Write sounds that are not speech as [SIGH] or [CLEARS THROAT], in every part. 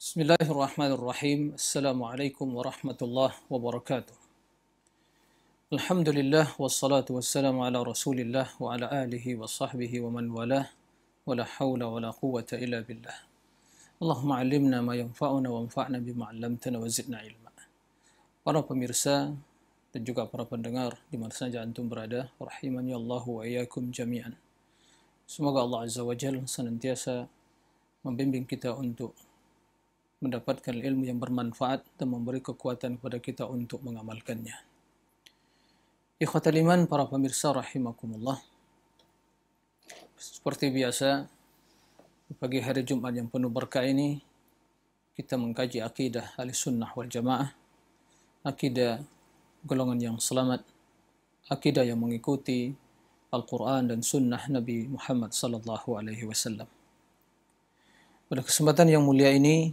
Bismillahirrahmanirrahim. Assalamualaikum warahmatullahi wabarakatuh. Alhamdulillah wassalatu wassalamu ala Rasulillah wa ala alihi wa sahbihi wa man walah. Wala haula wala quwata illa billah. Allahumma 'allimna ma yanfa'una wanfa'na bima 'allamtana wa zidna ilma. Para pemirsa dan juga para pendengar di mana mendapatkan ilmu yang bermanfaat dan memberi kekuatan kepada kita untuk mengamalkannya. Ikhwatul iman para pemirsa rahimakumullah. Seperti biasa pagi hari Jumat yang penuh berkah ini kita mengkaji akidah Ahlus Sunnah wal Jamaah. Akidah golongan yang selamat. Akidah yang mengikuti Al-Quran dan Sunnah Nabi Muhammad sallallahu alaihi wasallam. Pada kesempatan yang mulia ini,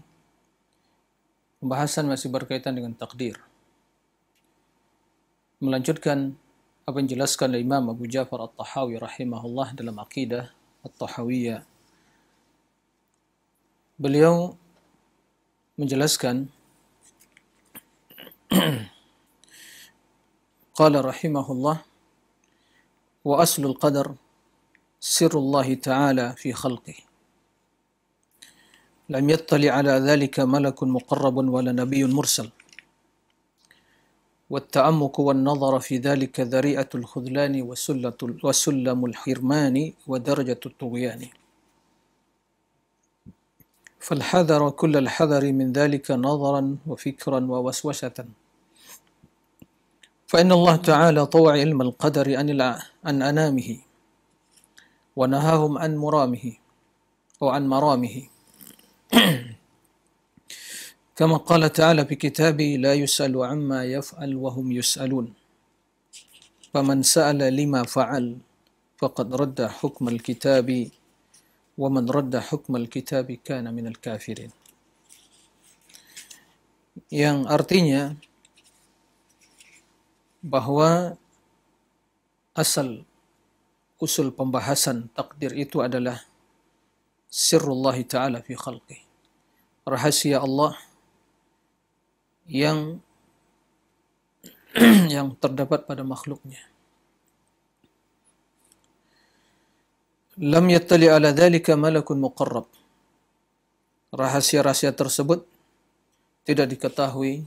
Pembahasan masih berkaitan dengan takdir. Melanjutkan apa yang dijelaskan oleh Imam Abu Ja'far At-Tahawi rahimahullah dalam akidah At-Tahawiyah. Beliau menjelaskan قال رحمه الله وأصل القدر سر الله تعالى في خلقه لم يطلع على ذلك ملك مقرب ولا نبي مرسل والتعمق والنظر في ذلك ذريئة الخذلان وسلة وسلم الحرمان ودرجة الطغيان فالحذر كل الحذر من ذلك نظرا وفكرا ووسوسة فإن الله تعالى طوع علم القدر عن, عن أنامه ونهاهم عن مرامه وعن مرامه [COUGHS] كما قال تعالى في كتابه لا يسأل عما يفعل وهم يسألون فمن سأل لما فعل فقد رد حكم الكتاب ومن رد حكم الكتاب كان من الكافرين yang artinya bahwa asal usul pembahasan takdir itu adalah sirrullahi ta'ala fi khalqi. Rahasia Allah yang [CLEARS THROAT] yang terdapat pada makhluknya. Lam yattali ala dhalika malakun muqarrab. Rahasia-rahasia tersebut tidak diketahui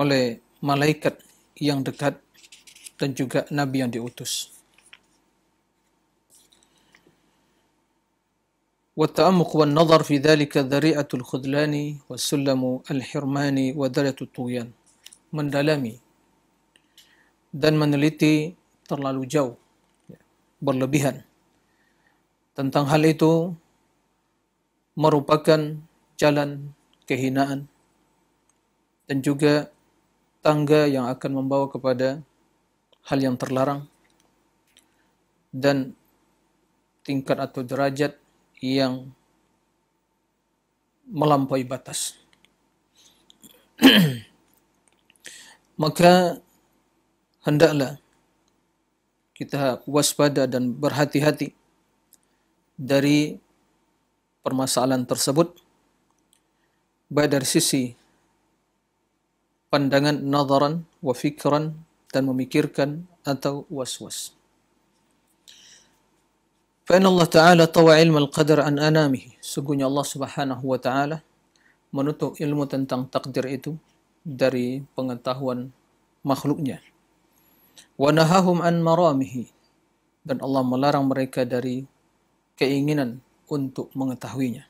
oleh malaikat yang dekat dan juga nabi yang diutus. والتعمق والنظر في ذلك ذريعة الخذلان والسلم الحرمان ودلة الطغيان mendalami dan meneliti terlalu jauh ya, berlebihan tentang hal itu merupakan jalan kehinaan dan juga tangga yang akan membawa kepada hal yang terlarang dan tingkat atau derajat yang melampaui batas. [CLEARS THROAT] Maka hendaklah kita waspada dan berhati-hati dari permasalahan tersebut baik dari sisi pandangan nazaran wa fikran dan memikirkan atau was-was. فإن الله تعالى طوى علم القدر عن أنامه Sungguhnya Allah subhanahu wa ta'ala menutup ilmu tentang takdir itu dari pengetahuan makhluknya. Wanahahum an maramihi dan Allah melarang mereka dari keinginan untuk mengetahuinya.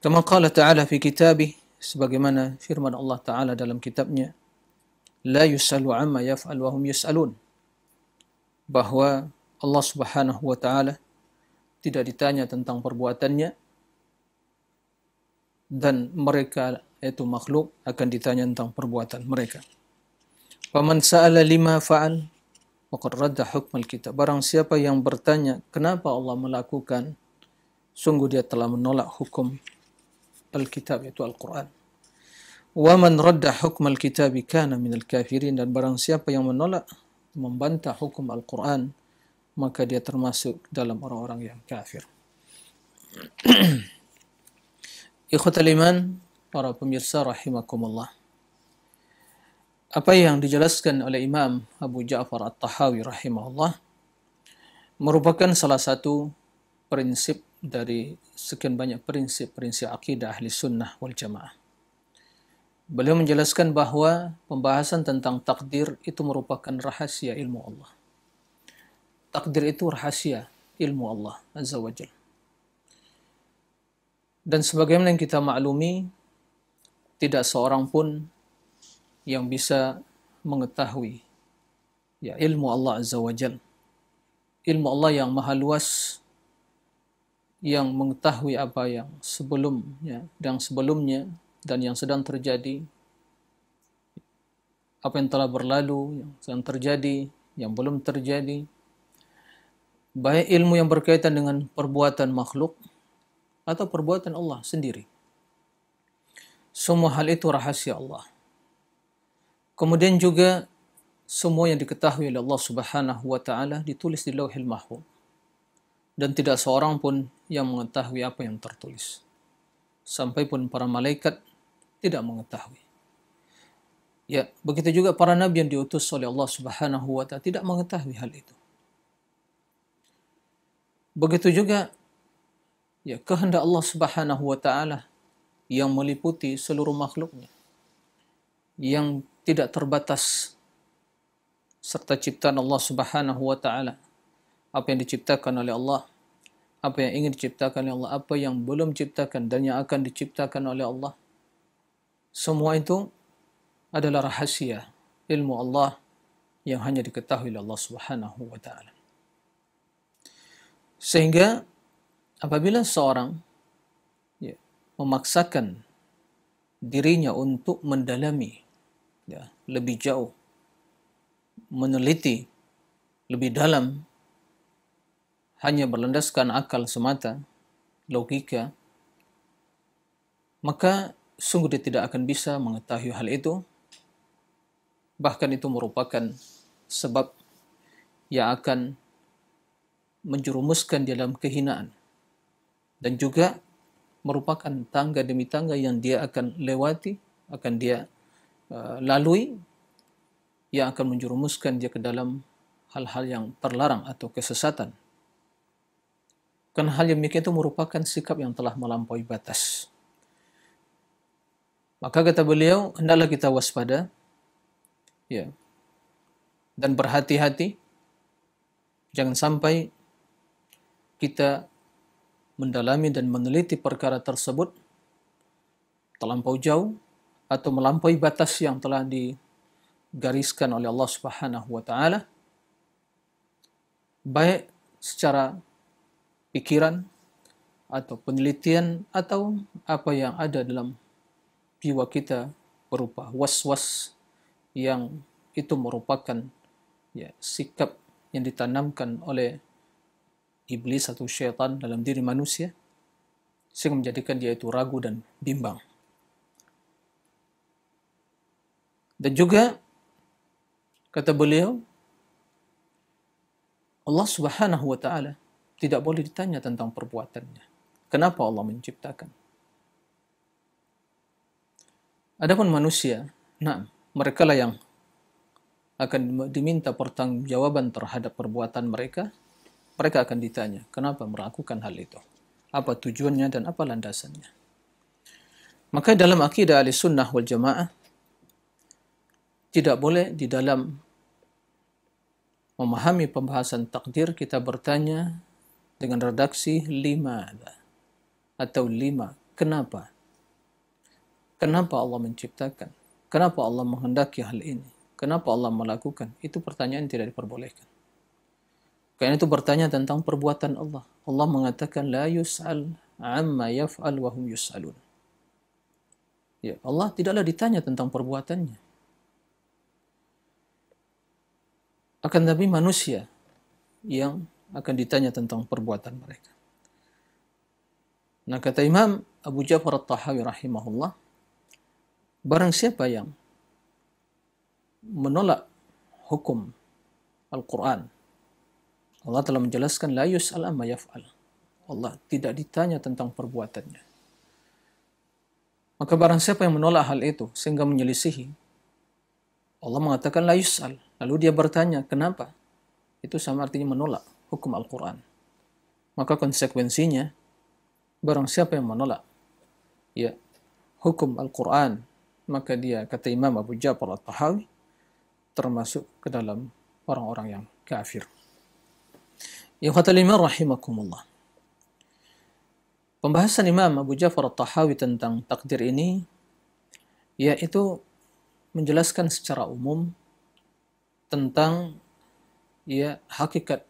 Kama qala ta'ala fi kitabih sebagaimana firman Allah taala dalam kitabnya la yusalu amma yaf'al wa hum yusalun bahwa Allah Subhanahu wa taala tidak ditanya tentang perbuatannya dan mereka yaitu makhluk akan ditanya tentang perbuatan mereka. Faman sa'ala lima fa'al faqad radda hukm al-kitab. Barang siapa yang bertanya kenapa Allah melakukan sungguh dia telah menolak hukum al-kitab yaitu Al-Qur'an. Wa man radda hukm al-kitab kana min al-kafirin dan barang siapa yang menolak membantah hukum Al-Qur'an maka dia termasuk dalam orang-orang yang kafir. [CLEARS THROAT] Ikhwatul iman, para pemirsa rahimakumullah. Apa yang dijelaskan oleh Imam Abu Ja'far At-Tahawi rahimahullah merupakan salah satu prinsip dari sekian banyak prinsip-prinsip akidah ahli sunnah wal jamaah. Beliau menjelaskan bahawa pembahasan tentang takdir itu merupakan rahasia ilmu Allah. takdir itu rahasia ilmu Allah Azza wa Jal. Dan sebagaimana yang kita maklumi, tidak seorang pun yang bisa mengetahui ya ilmu Allah Azza wa Jal. Ilmu Allah yang maha luas yang mengetahui apa yang sebelumnya dan sebelumnya dan yang sedang terjadi apa yang telah berlalu, yang sedang terjadi, yang belum terjadi, baik ilmu yang berkaitan dengan perbuatan makhluk atau perbuatan Allah sendiri. Semua hal itu rahasia Allah. Kemudian juga semua yang diketahui oleh Allah Subhanahu wa taala ditulis di Lauhul Mahfuz. Dan tidak seorang pun yang mengetahui apa yang tertulis. Sampai pun para malaikat tidak mengetahui. Ya, begitu juga para nabi yang diutus oleh Allah Subhanahu wa taala tidak mengetahui hal itu. Begitu juga ya kehendak Allah Subhanahu wa taala yang meliputi seluruh makhluknya yang tidak terbatas serta ciptaan Allah Subhanahu wa taala apa yang diciptakan oleh Allah apa yang ingin diciptakan oleh Allah apa yang belum diciptakan dan yang akan diciptakan oleh Allah semua itu adalah rahasia ilmu Allah yang hanya diketahui oleh Allah Subhanahu wa taala Sehingga apabila seorang ya, memaksakan dirinya untuk mendalami ya, lebih jauh, meneliti lebih dalam, hanya berlandaskan akal semata, logika, maka sungguh dia tidak akan bisa mengetahui hal itu. Bahkan itu merupakan sebab yang akan menjerumuskan di dalam kehinaan dan juga merupakan tangga demi tangga yang dia akan lewati, akan dia uh, lalui, yang akan menjerumuskan dia ke dalam hal-hal yang terlarang atau kesesatan. Karena hal yang demikian itu merupakan sikap yang telah melampaui batas. Maka kata beliau, hendaklah kita waspada, ya, dan berhati-hati, jangan sampai kita mendalami dan meneliti perkara tersebut terlampau jauh atau melampaui batas yang telah digariskan oleh Allah Subhanahu wa taala baik secara pikiran atau penelitian atau apa yang ada dalam jiwa kita berupa was-was yang itu merupakan ya sikap yang ditanamkan oleh iblis atau syaitan dalam diri manusia sehingga menjadikan dia itu ragu dan bimbang. Dan juga kata beliau Allah Subhanahu wa taala tidak boleh ditanya tentang perbuatannya. Kenapa Allah menciptakan? Adapun manusia, nah, mereka lah yang akan diminta pertanggungjawaban terhadap perbuatan mereka mereka akan ditanya, kenapa melakukan hal itu? Apa tujuannya dan apa landasannya? Maka dalam akidah ahli sunnah wal jamaah, tidak boleh di dalam memahami pembahasan takdir kita bertanya dengan redaksi lima atau lima. Kenapa? Kenapa Allah menciptakan? Kenapa Allah menghendaki hal ini? Kenapa Allah melakukan? Itu pertanyaan tidak diperbolehkan. Karena itu bertanya tentang perbuatan Allah. Allah mengatakan la yus'al amma yaf'al wa hum yus'alun. Ya, Allah tidaklah ditanya tentang perbuatannya. Akan tapi manusia yang akan ditanya tentang perbuatan mereka. Nah kata Imam Abu Ja'far At-Tahawi rahimahullah, barang siapa yang menolak hukum Al-Quran Allah telah menjelaskan la yus'al amma yaf'al. Allah tidak ditanya tentang perbuatannya. Maka barang siapa yang menolak hal itu sehingga menyelisihi, Allah mengatakan la yus'al. Lalu dia bertanya, kenapa? Itu sama artinya menolak hukum Al-Quran. Maka konsekuensinya, barang siapa yang menolak, ya, hukum Al-Quran, maka dia, kata Imam Abu Ja'far al-Tahawi, termasuk ke dalam orang-orang yang kafir. Ikhwatal iman rahimakumullah. Pembahasan Imam Abu Ja'far At-Tahawi tentang takdir ini yaitu menjelaskan secara umum tentang ya hakikat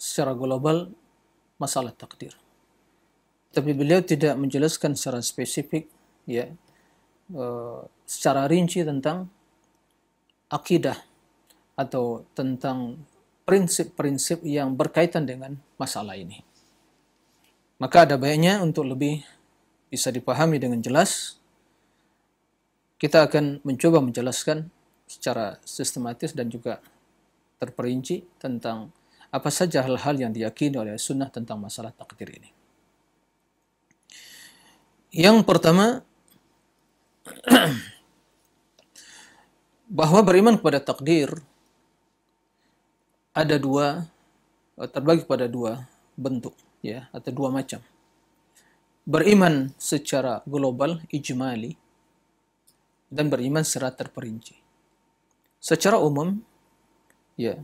secara global masalah takdir. Tapi beliau tidak menjelaskan secara spesifik ya e, secara rinci tentang akidah atau tentang prinsip-prinsip yang berkaitan dengan masalah ini. Maka ada baiknya untuk lebih bisa dipahami dengan jelas, kita akan mencoba menjelaskan secara sistematis dan juga terperinci tentang apa saja hal-hal yang diyakini oleh sunnah tentang masalah takdir ini. Yang pertama, [CLEARS THROAT] bahwa beriman kepada takdir ada dua eh, terbagi pada dua bentuk ya atau dua macam. Beriman secara global ijmali dan beriman secara terperinci. Secara umum ya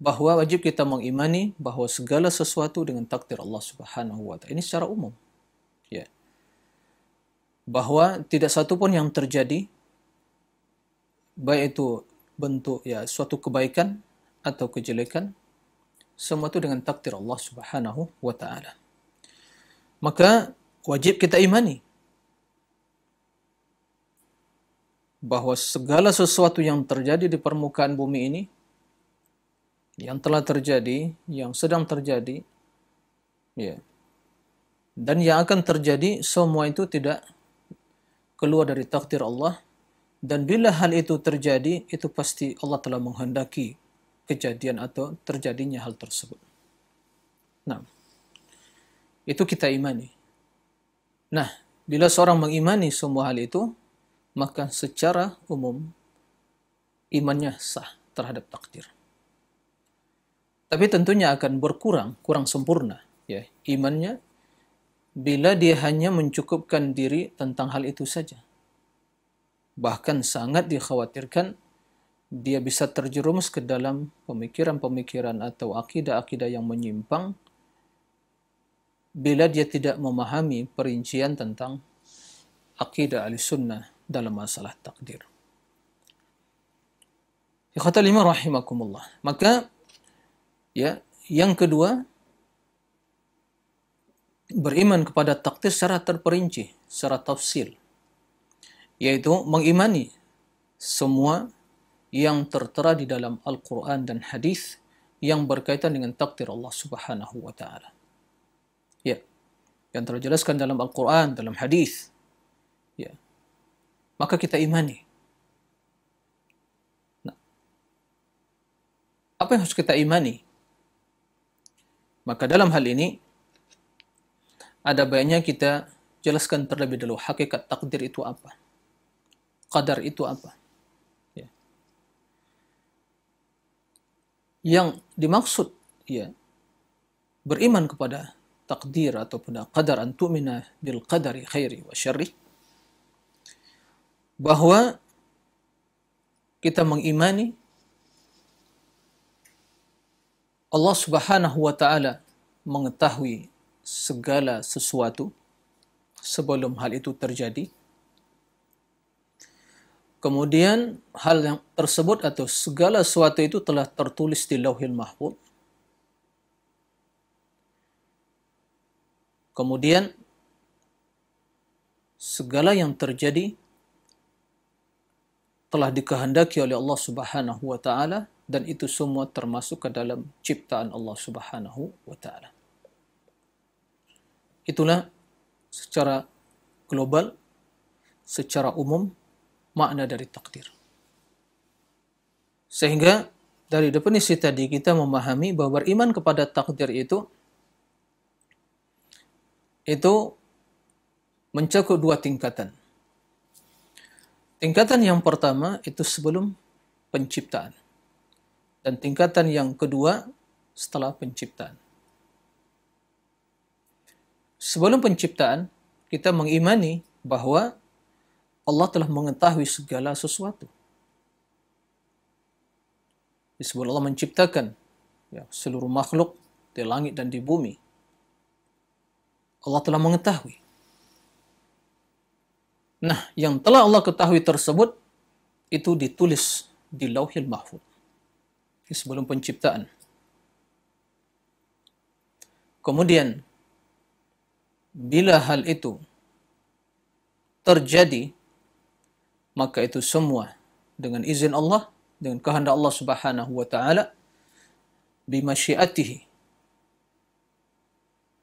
bahwa wajib kita mengimani bahwa segala sesuatu dengan takdir Allah Subhanahu wa taala. Ini secara umum. Ya. Bahwa tidak satu pun yang terjadi baik itu bentuk ya suatu kebaikan atau kejelekan semua itu dengan takdir Allah Subhanahu wa taala maka wajib kita imani bahawa segala sesuatu yang terjadi di permukaan bumi ini yang telah terjadi yang sedang terjadi ya yeah, dan yang akan terjadi semua itu tidak keluar dari takdir Allah dan bila hal itu terjadi itu pasti Allah telah menghendaki kejadian atau terjadinya hal tersebut. Nah, itu kita imani. Nah, bila seorang mengimani semua hal itu, maka secara umum imannya sah terhadap takdir. Tapi tentunya akan berkurang, kurang sempurna ya imannya bila dia hanya mencukupkan diri tentang hal itu saja. Bahkan sangat dikhawatirkan dia bisa terjerumus ke dalam pemikiran-pemikiran atau akidah-akidah yang menyimpang bila dia tidak memahami perincian tentang akidah al-sunnah dalam masalah takdir. Ikhata lima rahimakumullah. Maka, ya, yang kedua, beriman kepada takdir secara terperinci, secara tafsir, yaitu mengimani semua yang tertera di dalam Al-Quran dan hadis yang berkaitan dengan takdir Allah Subhanahu wa taala. Ya. Yang terjelaskan dalam Al-Qur'an, dalam hadis. Ya. Maka kita imani. Nah. Apa yang harus kita imani? Maka dalam hal ini ada baiknya kita jelaskan terlebih dahulu hakikat takdir itu apa. kadar itu apa. yang dimaksud ya beriman kepada takdir ataupun qadar antumina bil qadari khairi wa syarri bahwa kita mengimani Allah Subhanahu wa taala mengetahui segala sesuatu sebelum hal itu terjadi Kemudian hal yang tersebut atau segala sesuatu itu telah tertulis di Lauhil Mahfuz. Kemudian segala yang terjadi telah dikehendaki oleh Allah Subhanahu wa taala dan itu semua termasuk ke dalam ciptaan Allah Subhanahu wa taala. Itulah secara global, secara umum makna dari takdir. Sehingga dari definisi tadi kita memahami bahwa beriman kepada takdir itu itu mencakup dua tingkatan. Tingkatan yang pertama itu sebelum penciptaan. Dan tingkatan yang kedua setelah penciptaan. Sebelum penciptaan, kita mengimani bahwa Allah telah mengetahui segala sesuatu. Disebut Allah menciptakan ya, seluruh makhluk di langit dan di bumi. Allah telah mengetahui. Nah, yang telah Allah ketahui tersebut itu ditulis di lauhil mahfud sebelum penciptaan. Kemudian, bila hal itu terjadi maka itu semua dengan izin Allah dengan kehendak Allah Subhanahu wa taala bimasyiatihi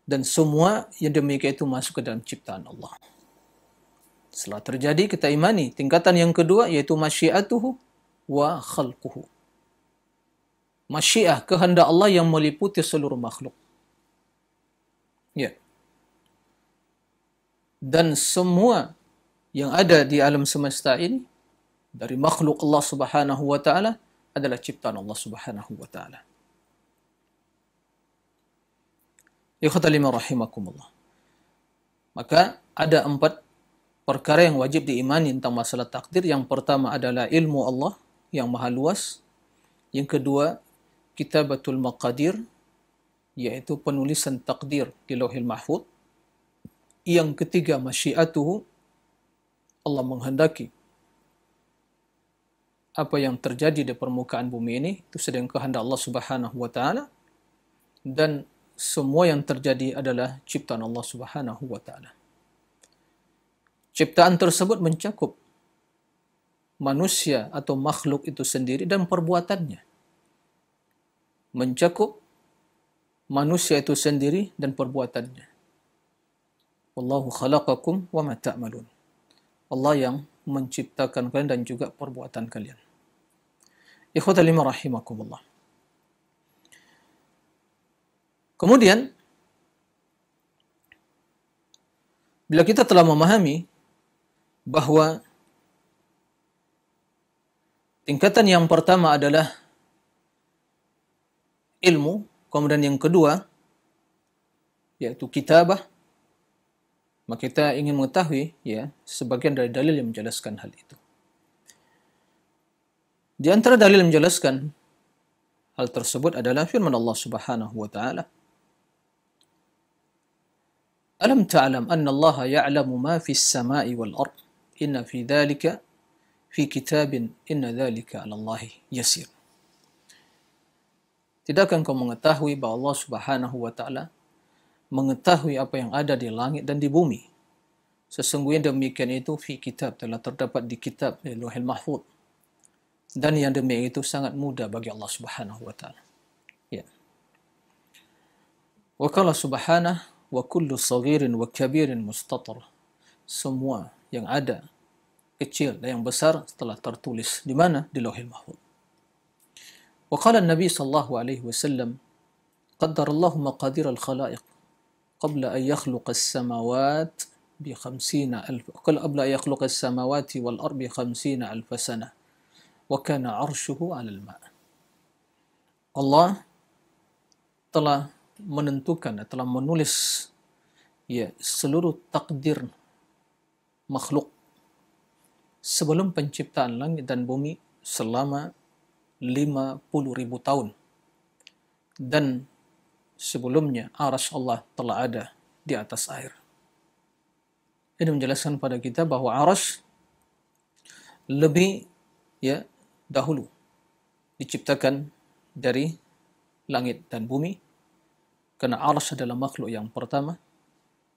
dan semua yang demikian itu masuk ke dalam ciptaan Allah setelah terjadi kita imani tingkatan yang kedua yaitu masyiatuhu wa khalquhu masyiah kehendak Allah yang meliputi seluruh makhluk ya dan semua yang ada di alam semesta ini dari makhluk Allah Subhanahu wa taala adalah ciptaan Allah Subhanahu wa taala. Ikhwatal iman rahimakumullah. Maka ada empat perkara yang wajib diimani tentang masalah takdir. Yang pertama adalah ilmu Allah yang maha luas. Yang kedua, kitabatul maqadir, yaitu penulisan takdir di lauhil mahfud. Yang ketiga, masyiatuhu, Allah menghendaki apa yang terjadi di permukaan bumi ini itu sedang kehendak Allah Subhanahu wa taala dan semua yang terjadi adalah ciptaan Allah Subhanahu wa taala. Ciptaan tersebut mencakup manusia atau makhluk itu sendiri dan perbuatannya. Mencakup manusia itu sendiri dan perbuatannya. Wallahu khalaqakum wa ma ta'malun. Ta Allah yang menciptakan kalian dan juga perbuatan kalian. Ikhwata lima rahimakumullah. Kemudian, bila kita telah memahami bahwa tingkatan yang pertama adalah ilmu, kemudian yang kedua yaitu kitabah, Maka kita ingin mengetahui ya sebagian dari dalil yang menjelaskan hal itu. Di antara dalil yang menjelaskan hal tersebut adalah firman Allah Subhanahu wa taala. Alam ta'lam anna Allah ya'lamu ma fis sama'i wal ard? Inna fi dhalika fi kitabin inna dhalika 'ala Allah yasir. Tidakkah kau mengetahui bahawa Allah Subhanahu wa taala mengetahui apa yang ada di langit dan di bumi. Sesungguhnya demikian itu fi kitab telah terdapat di kitab Luhil Mahfud. Dan yang demikian itu sangat mudah bagi Allah Subhanahu wa taala. Ya. Wa qala subhanahu wa kullu saghirin wa kabirin mustatir. Semua yang ada kecil dan yang besar telah tertulis di mana? Di Luhil Mahfud. Wa qala Nabi sallallahu alaihi wasallam qaddarallahu maqadir al-khalaiq قبل أن يخلق السماوات بخمسين ألف قبل أن يخلق السماوات والأرض خمسين ألف سنة وكان عرشه على الماء Allah telah menentukan telah menulis ya seluruh takdir makhluk sebelum penciptaan langit dan bumi selama 50 ribu tahun dan sebelumnya aras ah, Allah telah ada di atas air. Ini menjelaskan pada kita bahwa aras lebih ya dahulu diciptakan dari langit dan bumi karena aras adalah makhluk yang pertama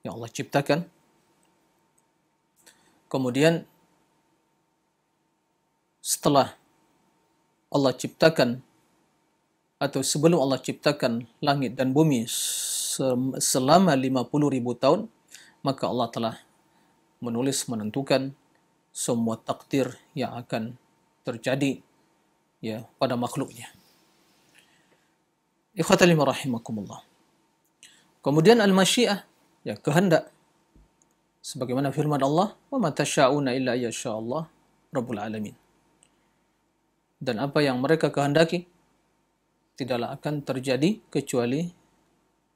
yang Allah ciptakan. Kemudian setelah Allah ciptakan atau sebelum Allah ciptakan langit dan bumi selama 50,000 tahun, maka Allah telah menulis, menentukan semua takdir yang akan terjadi ya pada makhluknya. Ikhwatal rahimakumullah. Kemudian al-masyiah, ya kehendak. Sebagaimana firman Allah, "Wa ma tasyauna illa yasha Allah rabbul alamin." Dan apa yang mereka kehendaki, tidaklah akan terjadi kecuali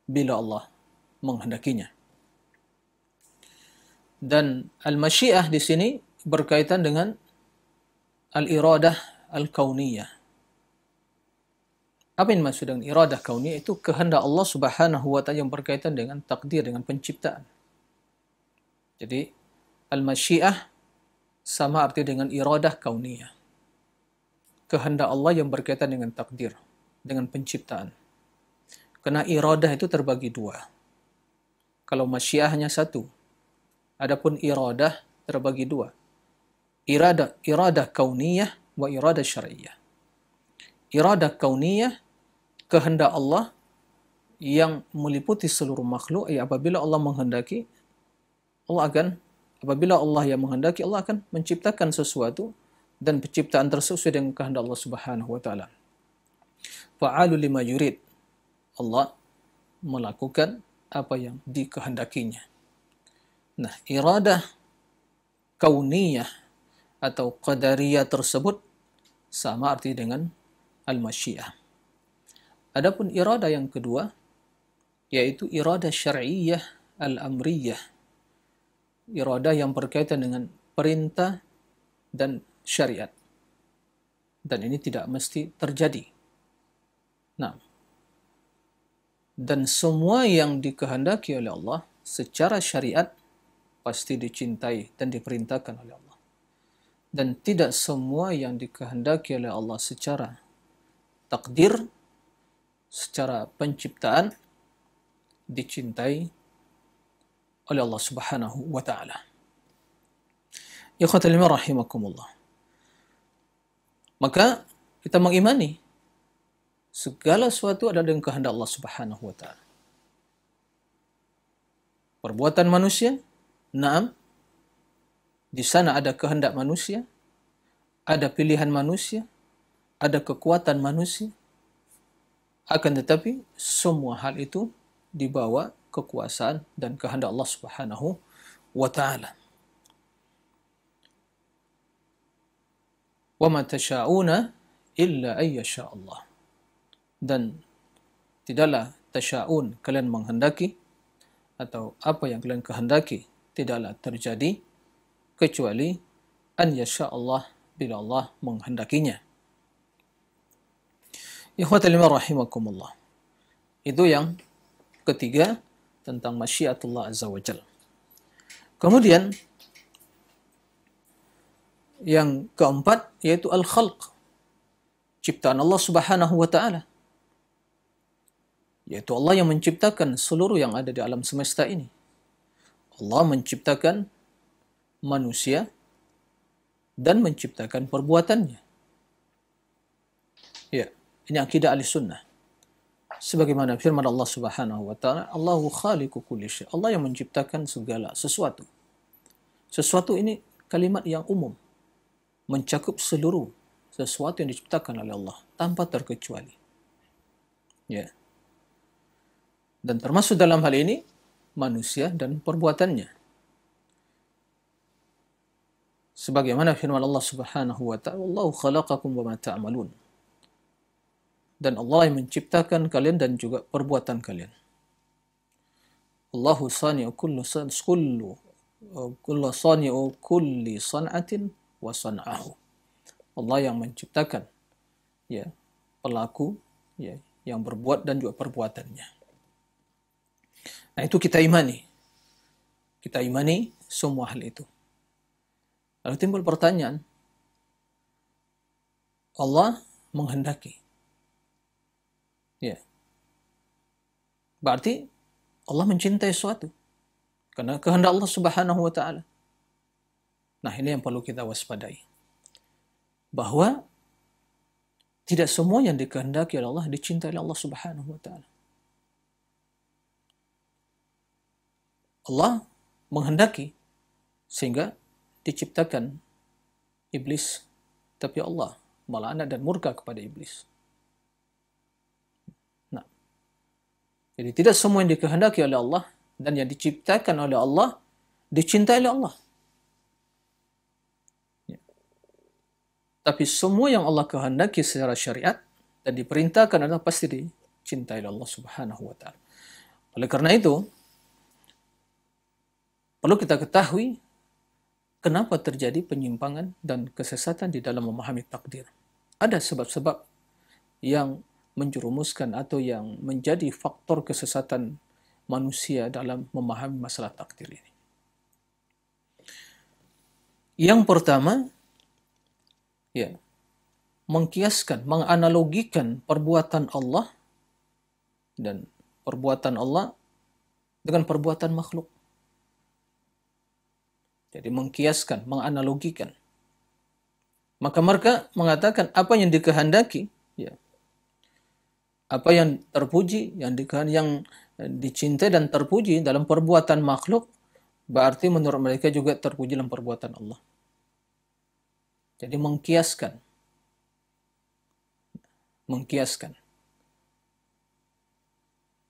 bila Allah menghendakinya. Dan al-masyiah di sini berkaitan dengan al-iradah al-kauniyah. Apa yang maksud dengan iradah kauniyah itu kehendak Allah Subhanahu wa yang berkaitan dengan takdir dengan penciptaan. Jadi al-masyiah sama arti dengan iradah kauniyah. Kehendak Allah yang berkaitan dengan takdir. dengan penciptaan. Karena iradah itu terbagi dua. Kalau masyiahnya satu. Adapun iradah terbagi dua. Irada, iradah kauniyah wa irada syariah. Iradah kauniyah, kehendak Allah yang meliputi seluruh makhluk, ya apabila Allah menghendaki, Allah akan, apabila Allah yang menghendaki, Allah akan menciptakan sesuatu dan penciptaan tersebut sesuai dengan kehendak Allah Subhanahu wa taala. fa'alu lima yurid. Allah melakukan apa yang dikehendakinya. Nah, iradah kauniyah atau qadariyah tersebut sama arti dengan al-masyiah. Adapun iradah yang kedua, yaitu iradah syar'iyah al-amriyah. Iradah yang berkaitan dengan perintah dan syariat. Dan ini tidak mesti terjadi. Nah. Dan semua yang dikehendaki oleh Allah secara syariat pasti dicintai dan diperintahkan oleh Allah. Dan tidak semua yang dikehendaki oleh Allah secara takdir, secara penciptaan dicintai oleh Allah Subhanahu wa taala. Ya khotil rahimakumullah. Maka kita mengimani segala sesuatu adalah dengan kehendak Allah Subhanahu wa taala. Perbuatan manusia, naam. Di sana ada kehendak manusia, ada pilihan manusia, ada kekuatan manusia. Akan tetapi semua hal itu dibawa kekuasaan dan kehendak Allah Subhanahu wa taala. وما تشاءون إلا أن يشاء الله dan tidaklah tasya'un kalian menghendaki atau apa yang kalian kehendaki tidaklah terjadi kecuali an yasha Allah bila Allah menghendakinya. Ikhwata lima rahimakumullah. Itu yang ketiga tentang masyiatullah azza wa jal. Kemudian yang keempat yaitu al-khalq ciptaan Allah Subhanahu wa taala. Iaitu Allah yang menciptakan seluruh yang ada di alam semesta ini. Allah menciptakan manusia dan menciptakan perbuatannya. Ya, ini akidah ahli sunnah. Sebagaimana firman Allah subhanahu wa ta'ala, Allahu khaliku kulli Allah yang menciptakan segala sesuatu. Sesuatu ini kalimat yang umum. Mencakup seluruh sesuatu yang diciptakan oleh Allah. Tanpa terkecuali. Ya. Yeah dan termasuk dalam hal ini manusia dan perbuatannya. Sebagaimana firman Allah Subhanahu wa ta'ala, "Allahu khalaqakum wa ma ta'malun." Dan Allah yang menciptakan kalian dan juga perbuatan kalian. Allahu sani'u kullu sani'u kullu sani'u kulli san'atin wa san'ahu. Allah yang menciptakan ya pelaku ya yang berbuat dan juga perbuatannya. Nah itu kita imani. Kita imani semua hal itu. Lalu timbul pertanyaan, Allah menghendaki. Ya. Berarti Allah mencintai sesuatu. Karena kehendak Allah subhanahu wa ta'ala. Nah ini yang perlu kita waspadai. Bahwa tidak semua yang dikehendaki oleh Allah dicintai oleh Allah subhanahu wa ta'ala. Allah menghendaki sehingga diciptakan iblis tapi Allah malah anak dan murka kepada iblis. Nah. Jadi tidak semua yang dikehendaki oleh Allah dan yang diciptakan oleh Allah dicintai oleh Allah. Ya. Tapi semua yang Allah kehendaki secara syariat dan diperintahkan adalah pasti dicintai oleh Allah Subhanahu wa taala. Oleh kerana itu, Perlu kita ketahui kenapa terjadi penyimpangan dan kesesatan di dalam memahami takdir. Ada sebab-sebab yang menjerumuskan atau yang menjadi faktor kesesatan manusia dalam memahami masalah takdir ini. Yang pertama, ya, mengkiaskan, menganalogikan perbuatan Allah dan perbuatan Allah dengan perbuatan makhluk. Jadi mengkiaskan, menganalogikan. Maka mereka mengatakan apa yang dikehendaki, ya, apa yang terpuji, yang dikehendaki, yang dicintai dan terpuji dalam perbuatan makhluk, berarti menurut mereka juga terpuji dalam perbuatan Allah. Jadi mengkiaskan. Mengkiaskan.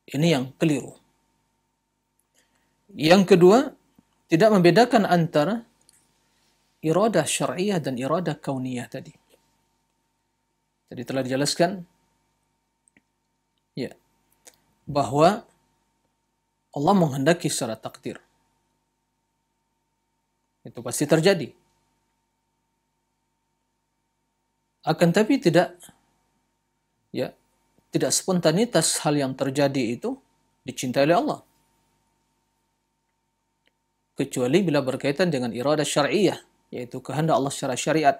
Ini yang keliru. Yang kedua, tidak membedakan antara iradah syariah dan iradah kauniyah tadi. Jadi telah dijelaskan ya bahwa Allah menghendaki secara takdir. Itu pasti terjadi. Akan tapi tidak ya tidak spontanitas hal yang terjadi itu dicintai oleh Allah kecuali bila berkaitan dengan irada syariah, yaitu kehendak Allah secara syariat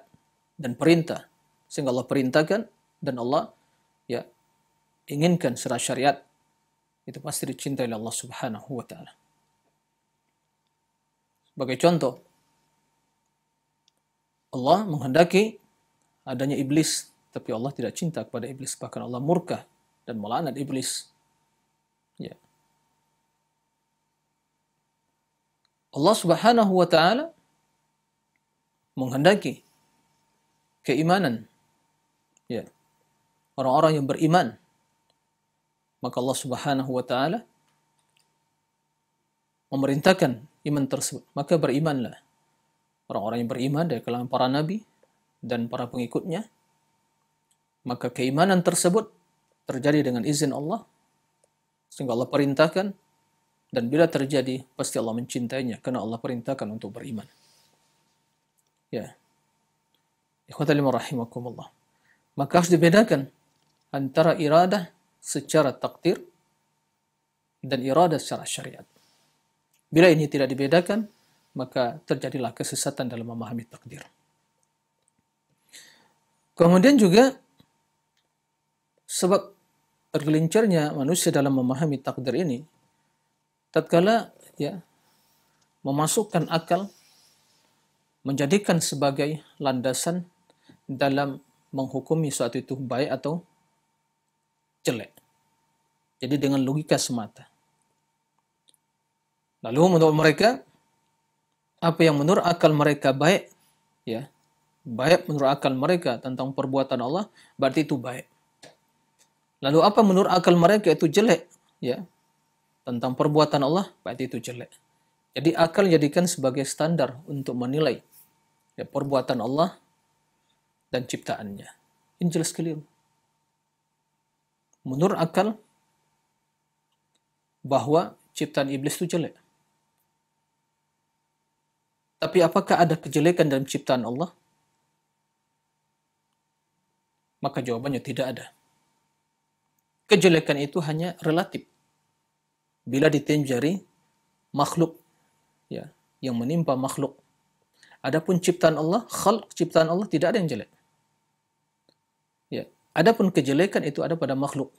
dan perintah. Sehingga Allah perintahkan dan Allah ya inginkan secara syariat. Itu pasti dicintai oleh Allah Subhanahu wa taala. Sebagai contoh, Allah menghendaki adanya iblis, tapi Allah tidak cinta kepada iblis, bahkan Allah murka dan melaknat iblis. Allah Subhanahu wa taala menghendaki keimanan ya orang-orang yang beriman maka Allah Subhanahu wa taala memerintahkan iman tersebut maka berimanlah orang-orang yang beriman dari kalangan para nabi dan para pengikutnya maka keimanan tersebut terjadi dengan izin Allah sehingga Allah perintahkan dan bila terjadi, pasti Allah mencintainya karena Allah perintahkan untuk beriman. Ya. Ikhwatalima Maka harus dibedakan antara iradah secara takdir dan iradah secara syariat. Bila ini tidak dibedakan, maka terjadilah kesesatan dalam memahami takdir. Kemudian juga sebab tergelincirnya manusia dalam memahami takdir ini tatkala ya memasukkan akal menjadikan sebagai landasan dalam menghukumi suatu itu baik atau jelek. Jadi dengan logika semata. Lalu menurut mereka apa yang menurut akal mereka baik ya baik menurut akal mereka tentang perbuatan Allah berarti itu baik. Lalu apa menurut akal mereka itu jelek ya tentang perbuatan Allah, berarti itu jelek. Jadi akal jadikan sebagai standar untuk menilai ya, perbuatan Allah dan ciptaannya. Ini jelas keliru. Menurut akal, bahwa ciptaan iblis itu jelek. Tapi apakah ada kejelekan dalam ciptaan Allah? Maka jawabannya tidak ada. Kejelekan itu hanya relatif bila ditinjari makhluk ya yang menimpa makhluk. Adapun ciptaan Allah, khalq ciptaan Allah tidak ada yang jelek. Ya, adapun kejelekan itu ada pada makhluk.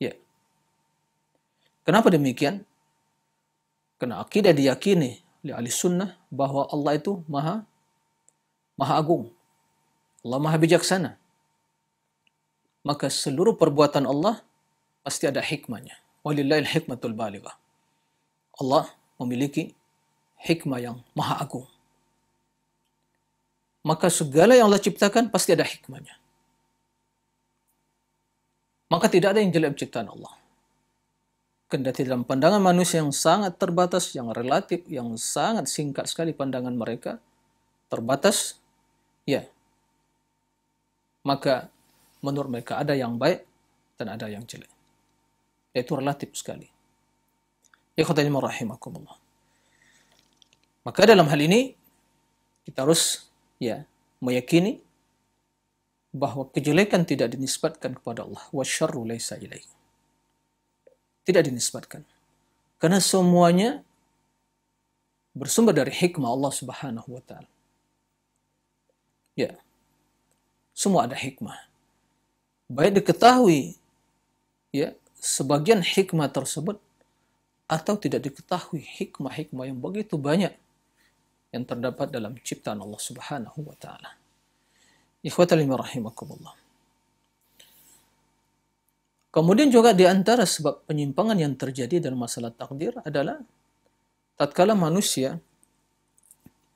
Ya. Kenapa demikian? Karena akidah diyakini oleh ahli sunnah bahwa Allah itu maha maha agung. Allah maha bijaksana. Maka seluruh perbuatan Allah pasti ada hikmahnya. Walillahil hikmatul baligha Allah memiliki hikmah yang maha agung. Maka segala yang Allah ciptakan pasti ada hikmahnya. Maka tidak ada yang jelek ciptaan Allah. Kendati dalam pandangan manusia yang sangat terbatas, yang relatif, yang sangat singkat sekali pandangan mereka, terbatas, ya. Maka menurut mereka ada yang baik dan ada yang jelek yaitu relatif sekali. Ikhwatajma rahimakumullah. Maka dalam hal ini kita harus ya meyakini bahwa kejelekan tidak dinisbatkan kepada Allah wa syarru laysa ilaih. Tidak dinisbatkan. Karena semuanya bersumber dari hikmah Allah Subhanahu wa taala. Ya. Semua ada hikmah. Baik diketahui ya sebagian hikmah tersebut atau tidak diketahui hikmah-hikmah yang begitu banyak yang terdapat dalam ciptaan Allah Subhanahu wa taala. rahimakumullah. Kemudian juga di antara sebab penyimpangan yang terjadi dalam masalah takdir adalah tatkala manusia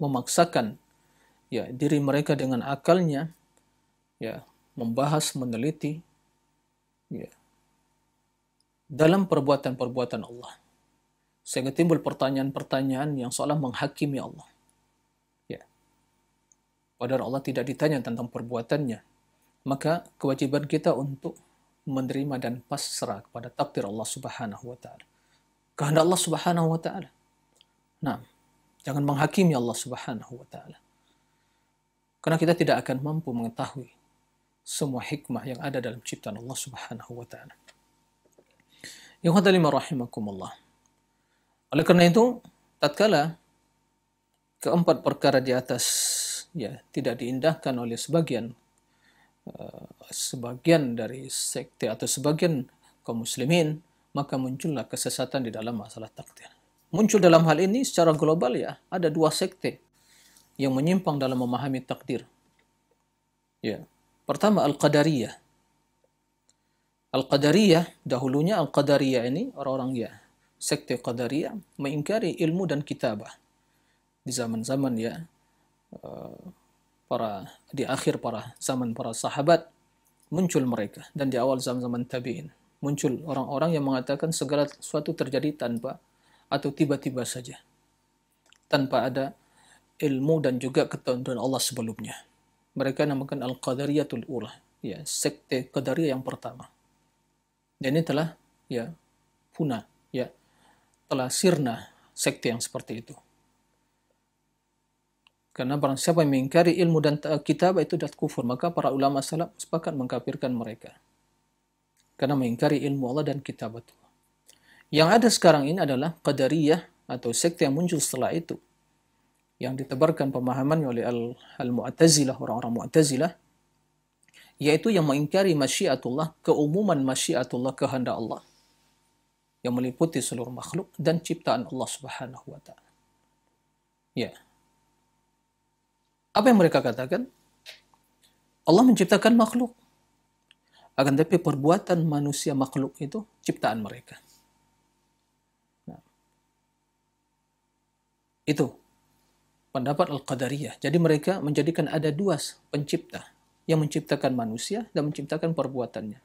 memaksakan ya diri mereka dengan akalnya ya membahas meneliti ya dalam perbuatan-perbuatan Allah. Sehingga timbul pertanyaan-pertanyaan yang seolah menghakimi Allah. Ya. Padahal Allah tidak ditanya tentang perbuatannya. Maka kewajiban kita untuk menerima dan pasrah kepada takdir Allah Subhanahu wa taala. Kehendak Allah Subhanahu wa taala. Nah, jangan menghakimi Allah Subhanahu wa taala. Karena kita tidak akan mampu mengetahui semua hikmah yang ada dalam ciptaan Allah Subhanahu wa taala. Ikhwatalima rahimakumullah. Oleh karena itu, tatkala keempat perkara di atas ya tidak diindahkan oleh sebagian eh, sebagian dari sekte atau sebagian kaum muslimin, maka muncullah kesesatan di dalam masalah takdir. Muncul dalam hal ini secara global ya, ada dua sekte yang menyimpang dalam memahami takdir. Ya. Pertama Al-Qadariyah Al-Qadariyah, dahulunya Al-Qadariyah ini orang-orang ya, sekte Qadariyah mengingkari ilmu dan kitabah. Di zaman-zaman ya, eh, para di akhir para zaman para sahabat muncul mereka dan di awal zaman-zaman tabi'in muncul orang-orang yang mengatakan segala sesuatu terjadi tanpa atau tiba-tiba saja tanpa ada ilmu dan juga ketentuan Allah sebelumnya. Mereka namakan Al-Qadariyatul Ula, ya sekte Qadariyah yang pertama dan ini telah ya punah ya telah sirna sekte yang seperti itu karena barang siapa yang mengingkari ilmu dan eh, kitab itu dat kufur maka para ulama salaf sepakat mengkafirkan mereka karena mengingkari ilmu Allah dan kitab itu yang ada sekarang ini adalah qadariyah atau sekte yang muncul setelah itu yang ditebarkan pemahamannya oleh al-mu'tazilah al orang-orang mu'tazilah yaitu yang mengingkari masyiatullah, keumuman masyiatullah, kehendak Allah yang meliputi seluruh makhluk dan ciptaan Allah Subhanahu wa taala. Ya. Apa yang mereka katakan? Allah menciptakan makhluk. Akan tetapi perbuatan manusia makhluk itu ciptaan mereka. Nah. Itu pendapat Al-Qadariyah. Jadi mereka menjadikan ada dua pencipta yang menciptakan manusia dan menciptakan perbuatannya.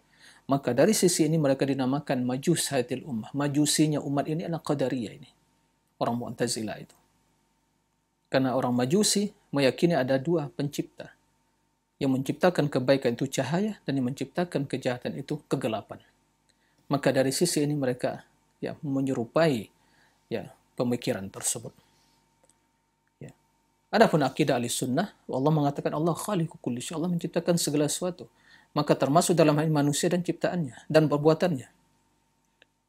Maka dari sisi ini mereka dinamakan majus hatil ummah. Majusinya umat ini adalah Qadariyah ini. Orang Mu'tazilah itu. Karena orang majusi meyakini ada dua pencipta. Yang menciptakan kebaikan itu cahaya dan yang menciptakan kejahatan itu kegelapan. Maka dari sisi ini mereka ya menyerupai ya pemikiran tersebut. Adapun akidah ahli sunnah, Allah mengatakan Allah khaliku kulli Allah menciptakan segala sesuatu. Maka termasuk dalam hal manusia dan ciptaannya dan perbuatannya.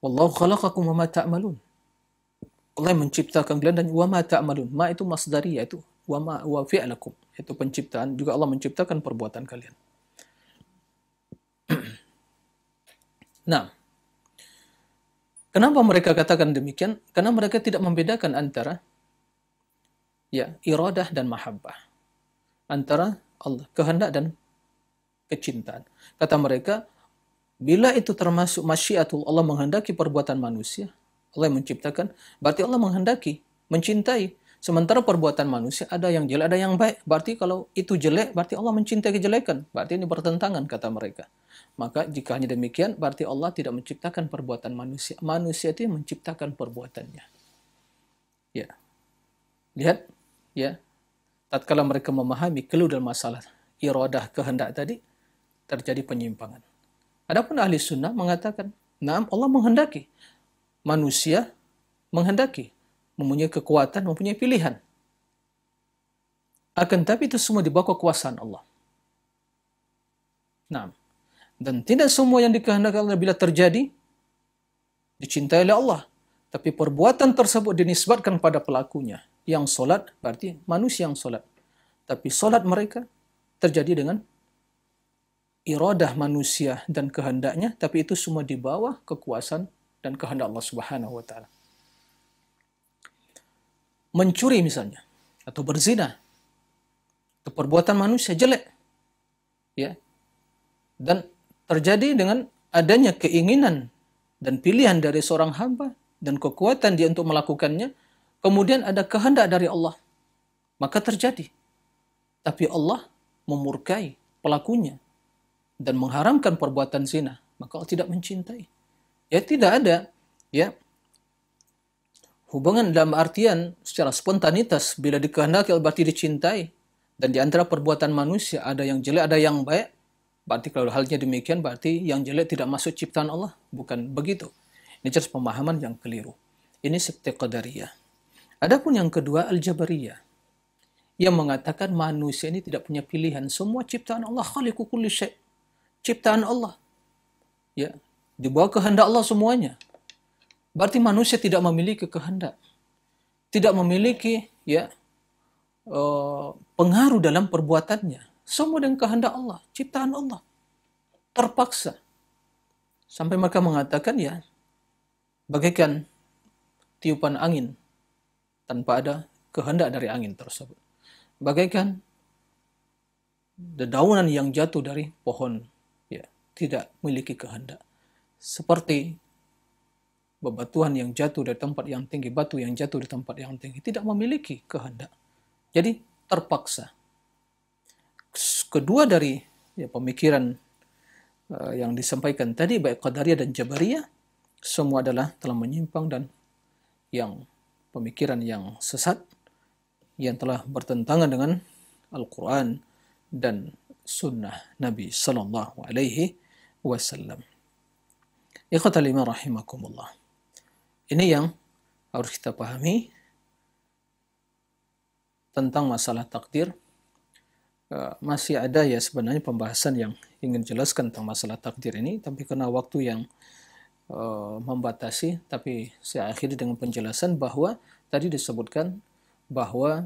Wallahu khalaqakum wa ma ta'malun. Allah menciptakan kalian dan wa ma ta'malun. Ma itu masdari itu wa ma wa fi'alakum. Itu penciptaan juga Allah menciptakan perbuatan kalian. [CLEARS THROAT] nah, kenapa mereka katakan demikian? Karena mereka tidak membedakan antara ya irodah dan mahabbah antara Allah kehendak dan kecintaan kata mereka bila itu termasuk masyiatul Allah menghendaki perbuatan manusia Allah yang menciptakan berarti Allah menghendaki mencintai sementara perbuatan manusia ada yang jelek ada yang baik berarti kalau itu jelek berarti Allah mencintai kejelekan berarti ini bertentangan kata mereka maka jika hanya demikian berarti Allah tidak menciptakan perbuatan manusia manusia itu yang menciptakan perbuatannya ya lihat ya tatkala mereka memahami keluh dan masalah iradah kehendak tadi terjadi penyimpangan adapun ahli sunnah mengatakan Nam Allah menghendaki manusia menghendaki mempunyai kekuatan mempunyai pilihan akan tapi itu semua di bawah kekuasaan Allah Nam dan tidak semua yang dikehendaki Allah bila terjadi dicintai oleh Allah. Tapi perbuatan tersebut dinisbatkan pada pelakunya yang solat berarti manusia yang solat. Tapi solat mereka terjadi dengan iradah manusia dan kehendaknya, tapi itu semua di bawah kekuasaan dan kehendak Allah Subhanahu wa taala. Mencuri misalnya atau berzina itu perbuatan manusia jelek. Ya. Dan terjadi dengan adanya keinginan dan pilihan dari seorang hamba dan kekuatan dia untuk melakukannya kemudian ada kehendak dari Allah, maka terjadi. Tapi Allah memurkai pelakunya dan mengharamkan perbuatan zina, maka Allah tidak mencintai. Ya tidak ada ya hubungan dalam artian secara spontanitas bila dikehendaki berarti dicintai dan di antara perbuatan manusia ada yang jelek ada yang baik berarti kalau halnya demikian berarti yang jelek tidak masuk ciptaan Allah bukan begitu ini jelas pemahaman yang keliru ini sekte qadariyah Adapun yang kedua Al-Jabariyah yang mengatakan manusia ini tidak punya pilihan, semua ciptaan Allah khaliqu kulli Ciptaan Allah. Ya, di kehendak Allah semuanya. Berarti manusia tidak memiliki kehendak. Tidak memiliki ya eh, pengaruh dalam perbuatannya. Semua dengan kehendak Allah, ciptaan Allah. Terpaksa. Sampai mereka mengatakan ya, bagaikan tiupan angin tanpa ada kehendak dari angin tersebut. Bagaikan dedaunan yang jatuh dari pohon, ya, tidak memiliki kehendak. Seperti bebatuan yang jatuh dari tempat yang tinggi, batu yang jatuh dari tempat yang tinggi, tidak memiliki kehendak. Jadi terpaksa. Kedua dari ya, pemikiran uh, yang disampaikan tadi, baik Qadariyah dan Jabariyah, semua adalah telah menyimpang dan yang pemikiran yang sesat yang telah bertentangan dengan Al-Quran dan sunnah Nabi Sallallahu Alaihi Wasallam. Ikhwatal rahimakumullah. Ini yang harus kita pahami tentang masalah takdir. Eh, masih ada ya sebenarnya pembahasan yang ingin jelaskan tentang masalah takdir ini, tapi karena waktu yang Eh, membatasi, tapi saya akhiri dengan penjelasan bahwa tadi disebutkan bahwa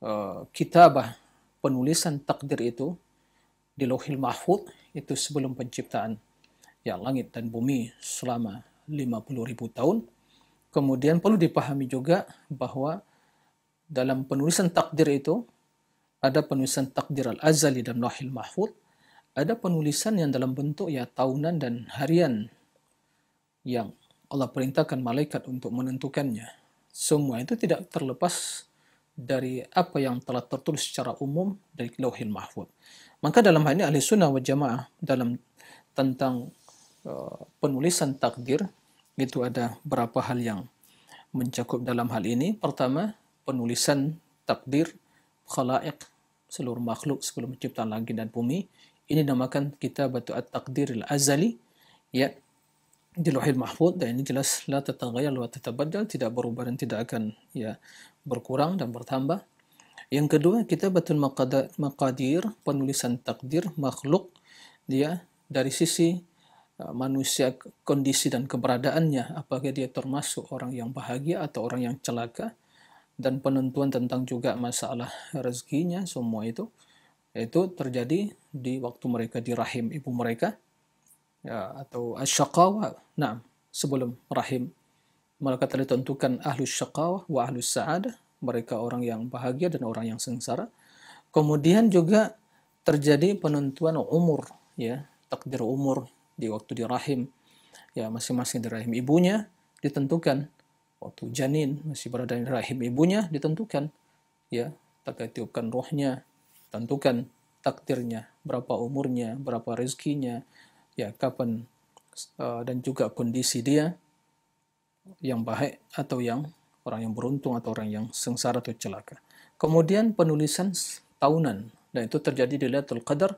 uh, kitabah penulisan takdir itu di lohil Mahfud itu sebelum penciptaan ya langit dan bumi selama 50 ribu tahun. Kemudian perlu dipahami juga bahwa dalam penulisan takdir itu ada penulisan takdir al-azali dan lohil mahfud, ada penulisan yang dalam bentuk ya tahunan dan harian yang Allah perintahkan malaikat untuk menentukannya, semua itu tidak terlepas dari apa yang telah tertulis secara umum dari lauhil mahfud. Maka dalam hal ini ahli sunnah wal jamaah dalam tentang uh, penulisan takdir itu ada berapa hal yang mencakup dalam hal ini. Pertama, penulisan takdir khalaiq seluruh makhluk sebelum penciptaan langit dan bumi. Ini dinamakan kita batuat at-takdir al-azali. Ya, di lohil mahfud dan ini jelas la tatagayal wa tatabaddal tidak berubah dan tidak akan ya berkurang dan bertambah. Yang kedua kita betul maqadir penulisan takdir makhluk dia dari sisi e, manusia kondisi dan keberadaannya apakah dia termasuk orang yang bahagia atau orang yang celaka dan penentuan tentang juga masalah rezekinya semua itu itu terjadi di waktu mereka di rahim ibu mereka ya, atau asyqawa nah sebelum rahim maka telah ditentukan ahlu syaqawah wa ahlus sa'adah mereka orang yang bahagia dan orang yang sengsara kemudian juga terjadi penentuan umur ya takdir umur di waktu di rahim ya masing-masing di rahim ibunya ditentukan waktu janin masih berada di rahim ibunya ditentukan ya terkait tiupkan rohnya tentukan takdirnya berapa umurnya berapa rezekinya ya kapan uh, dan juga kondisi dia yang baik atau yang orang yang beruntung atau orang yang sengsara atau celaka. Kemudian penulisan tahunan dan itu terjadi di Lailatul Qadar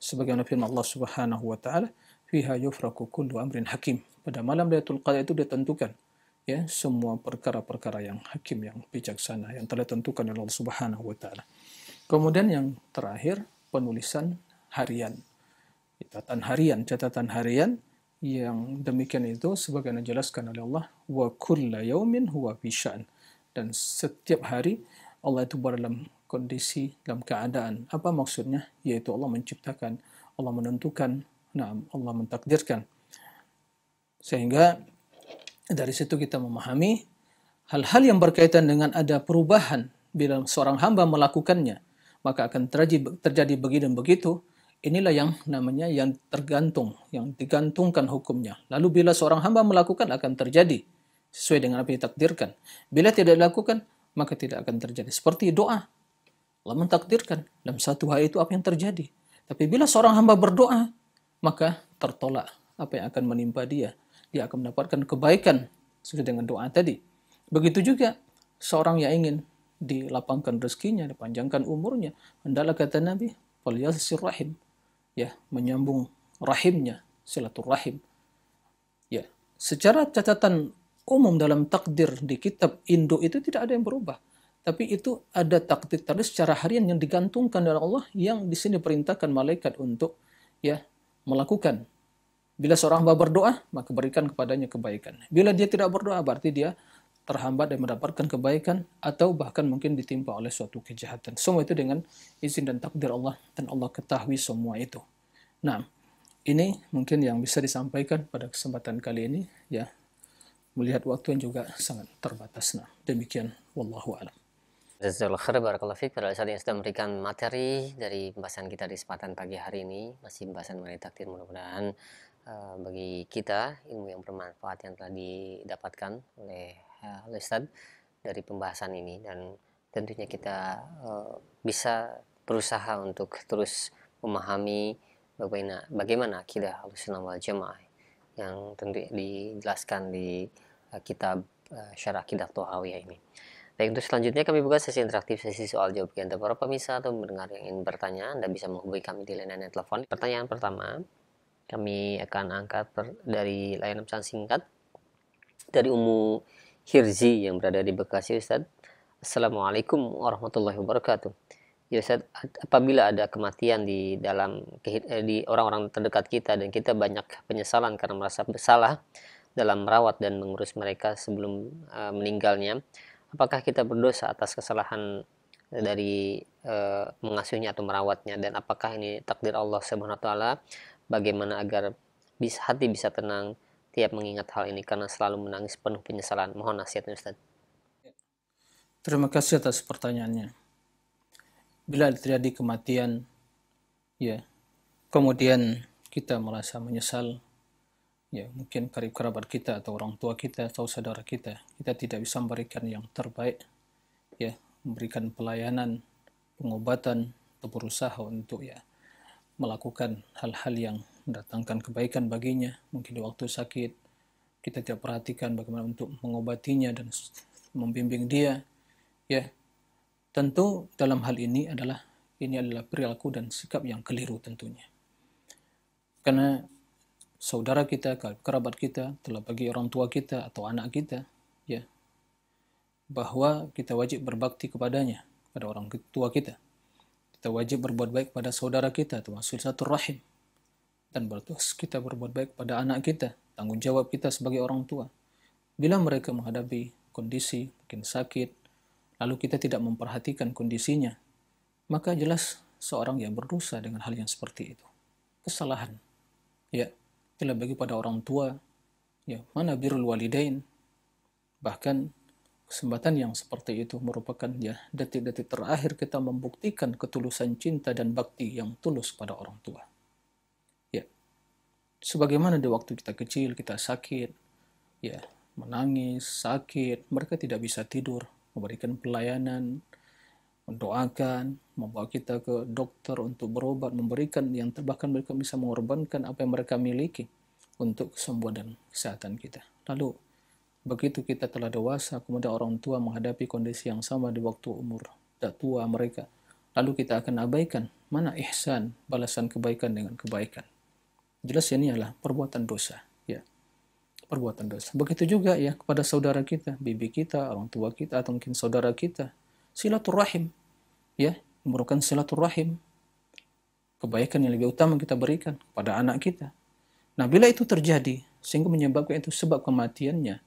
sebagaimana firman Allah Subhanahu wa taala fiha yufraku kullu amrin hakim. Pada malam Lailatul Qadar itu ditentukan ya semua perkara-perkara yang hakim yang bijaksana yang telah ditentukan oleh Allah Subhanahu wa taala. Kemudian yang terakhir penulisan harian catatan harian catatan harian yang demikian itu sebagaimana dijelaskan oleh Allah wa kullu yaumin huwa fi dan setiap hari Allah itu berada dalam kondisi dalam keadaan apa maksudnya yaitu Allah menciptakan Allah menentukan nah Allah mentakdirkan sehingga dari situ kita memahami hal-hal yang berkaitan dengan ada perubahan bila seorang hamba melakukannya maka akan terjadi terjadi begini dan begitu Inilah yang namanya yang tergantung, yang digantungkan hukumnya. Lalu bila seorang hamba melakukan akan terjadi sesuai dengan apa yang ditakdirkan. Bila tidak dilakukan, maka tidak akan terjadi. Seperti doa. Allah mentakdirkan dalam satu hari itu apa yang terjadi. Tapi bila seorang hamba berdoa, maka tertolak apa yang akan menimpa dia. Dia akan mendapatkan kebaikan sesuai dengan doa tadi. Begitu juga seorang yang ingin dilapangkan rezekinya, dipanjangkan umurnya, hendaklah kata Nabi, rahim." ya menyambung rahimnya silaturahim ya secara catatan umum dalam takdir di kitab Indo itu tidak ada yang berubah tapi itu ada takdir Tadi secara harian yang digantungkan oleh Allah yang di sini perintahkan malaikat untuk ya melakukan bila seorang hamba berdoa maka berikan kepadanya kebaikan bila dia tidak berdoa berarti dia terhambat dan mendapatkan kebaikan atau bahkan mungkin ditimpa oleh suatu kejahatan. Semua itu dengan izin dan takdir Allah dan Allah ketahui semua itu. Nah, ini mungkin yang bisa disampaikan pada kesempatan kali ini ya. Melihat waktu yang juga sangat terbatas. Nah, demikian wallahu a'lam. Jazakallah khair pada saat yang sudah memberikan materi dari pembahasan kita di kesempatan pagi hari ini masih pembahasan mengenai takdir mudah-mudahan uh, bagi kita ilmu yang bermanfaat yang telah didapatkan oleh ya, listen dari pembahasan ini dan tentunya kita uh, bisa berusaha untuk terus memahami bagaimana bagaimana akidah Ahlussunnah wal Jamaah yang tentu dijelaskan di uh, kitab uh, Syarah Akidah Tuhawiyah ini. Baik, untuk selanjutnya kami buka sesi interaktif sesi soal jawab kita para pemirsa atau mendengar yang ingin bertanya Anda bisa menghubungi kami di layanan telepon. Pertanyaan pertama kami akan angkat dari layanan pesan singkat dari umum. Hirzi yang berada di Bekasi Ustaz. Assalamualaikum warahmatullahi wabarakatuh. Ya Ustaz, apabila ada kematian di dalam eh, di orang-orang terdekat kita dan kita banyak penyesalan karena merasa bersalah dalam merawat dan mengurus mereka sebelum eh, meninggalnya, apakah kita berdosa atas kesalahan dari uh, mengasuhnya atau merawatnya dan apakah ini takdir Allah Subhanahu wa taala bagaimana agar bisa hati bisa tenang setiap mengingat hal ini karena selalu menangis penuh penyesalan. Mohon nasihatnya Ustaz. Terima kasih atas pertanyaannya. Bila terjadi kematian, ya, kemudian kita merasa menyesal, ya, mungkin karib kerabat kita atau orang tua kita atau saudara kita, kita tidak bisa memberikan yang terbaik, ya, memberikan pelayanan, pengobatan, atau berusaha untuk ya melakukan hal-hal yang mendatangkan kebaikan baginya. Mungkin di waktu sakit, kita tidak perhatikan bagaimana untuk mengobatinya dan membimbing dia. Ya, tentu dalam hal ini adalah ini adalah perilaku dan sikap yang keliru tentunya. Karena saudara kita, kerabat kita, telah bagi orang tua kita atau anak kita, ya, bahwa kita wajib berbakti kepadanya, pada orang tua kita. Kita wajib berbuat baik pada saudara kita, termasuk satu rahim dan bertugas kita berbuat baik pada anak kita, tanggung jawab kita sebagai orang tua. Bila mereka menghadapi kondisi mungkin sakit, lalu kita tidak memperhatikan kondisinya, maka jelas seorang yang berdosa dengan hal yang seperti itu. Kesalahan. Ya, telah bagi pada orang tua, ya, mana birul walidain. Bahkan kesempatan yang seperti itu merupakan ya detik-detik terakhir kita membuktikan ketulusan cinta dan bakti yang tulus pada orang tua sebagaimana di waktu kita kecil kita sakit, ya menangis, sakit, mereka tidak bisa tidur, memberikan pelayanan, mendoakan, membawa kita ke dokter untuk berobat, memberikan yang bahkan mereka bisa mengorbankan apa yang mereka miliki untuk kesembuhan dan kesehatan kita. Lalu begitu kita telah dewasa, kemudian orang tua menghadapi kondisi yang sama di waktu umur tak tua mereka. Lalu kita akan abaikan mana ihsan, balasan kebaikan dengan kebaikan jelas ini adalah perbuatan dosa ya perbuatan dosa begitu juga ya kepada saudara kita bibi kita orang tua kita atau mungkin saudara kita silaturahim ya merupakan silaturahim kebaikan yang lebih utama kita berikan kepada anak kita nah bila itu terjadi sehingga menyebabkan itu sebab kematiannya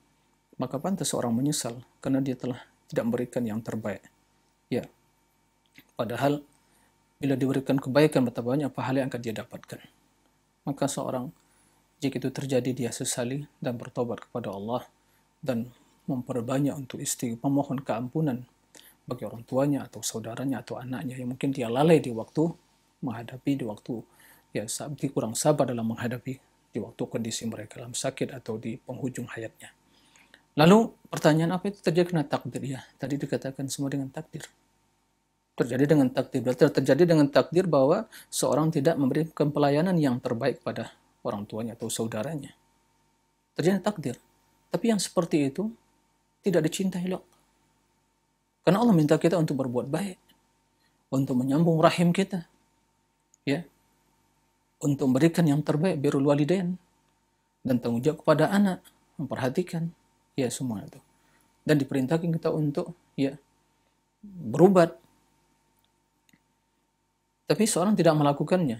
maka pantas seorang menyesal karena dia telah tidak memberikan yang terbaik ya padahal bila diberikan kebaikan betapa banyak pahala yang akan dia dapatkan maka seorang jika itu terjadi dia sesali dan bertobat kepada Allah dan memperbanyak untuk isti memohon keampunan bagi orang tuanya atau saudaranya atau anaknya yang mungkin dia lalai di waktu menghadapi di waktu ya sabdi kurang sabar dalam menghadapi di waktu kondisi mereka dalam sakit atau di penghujung hayatnya. Lalu pertanyaan apa itu terjadi karena takdir ya? Tadi dikatakan semua dengan takdir terjadi dengan takdir berarti terjadi dengan takdir bahwa seorang tidak memberikan pelayanan yang terbaik pada orang tuanya atau saudaranya terjadi takdir tapi yang seperti itu tidak dicintai loh karena Allah minta kita untuk berbuat baik untuk menyambung rahim kita ya untuk memberikan yang terbaik birrul walidain dan tanggung jawab kepada anak memperhatikan ya semua itu dan diperintahkan kita untuk ya berubat tapi seorang tidak melakukannya.